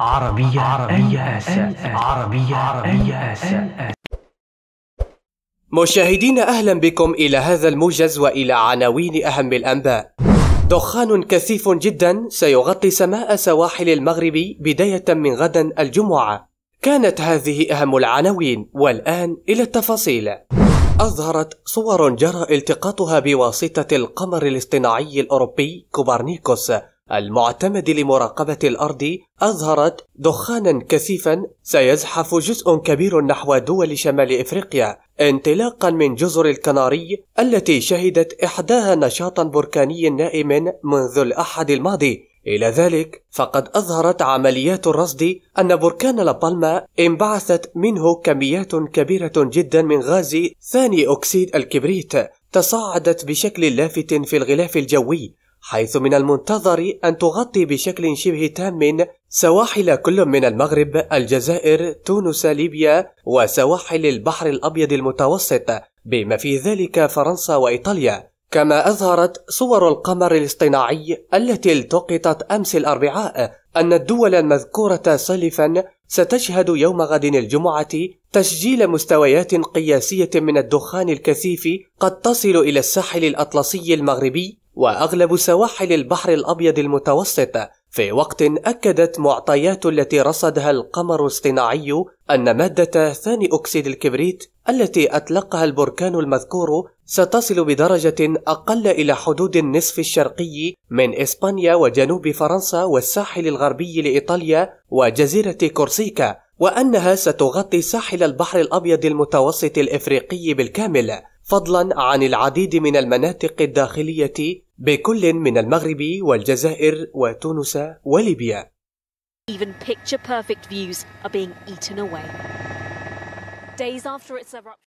عربية عربية آسف عربية عربية آسف مشاهدين أهلا بكم إلى هذا الموجز وإلى عناوين أهم الأنباء دخان كثيف جدا سيغطي سماء سواحل المغرب بداية من غدا الجمعة كانت هذه أهم العناوين والآن إلى التفاصيل أظهرت صور جرى التقاطها بواسطة القمر الاصطناعي الأوروبي كوبرنيكوس المعتمد لمراقبة الأرض أظهرت دخانا كثيفا سيزحف جزء كبير نحو دول شمال إفريقيا انطلاقا من جزر الكناري التي شهدت إحداها نشاطا بركاني نائم منذ الأحد الماضي إلى ذلك فقد أظهرت عمليات الرصد أن بركان لابالما انبعثت منه كميات كبيرة جدا من غاز ثاني أكسيد الكبريت تصاعدت بشكل لافت في الغلاف الجوي حيث من المنتظر أن تغطي بشكل شبه تام سواحل كل من المغرب، الجزائر، تونس، ليبيا، وسواحل البحر الأبيض المتوسط، بما في ذلك فرنسا وإيطاليا، كما أظهرت صور القمر الاصطناعي التي التقطت أمس الأربعاء أن الدول المذكورة سلفا ستشهد يوم غد الجمعة تسجيل مستويات قياسية من الدخان الكثيف قد تصل إلى الساحل الأطلسي المغربي وأغلب سواحل البحر الأبيض المتوسط في وقت أكدت معطيات التي رصدها القمر الاصطناعي أن مادة ثاني أكسيد الكبريت التي أطلقها البركان المذكور ستصل بدرجة أقل إلى حدود النصف الشرقي من إسبانيا وجنوب فرنسا والساحل الغربي لإيطاليا وجزيرة كورسيكا وأنها ستغطي ساحل البحر الأبيض المتوسط الإفريقي بالكامل فضلا عن العديد من المناطق الداخلية بكل من المغرب والجزائر وتونس وليبيا. Even picture perfect views are being eaten away. Days after its eruption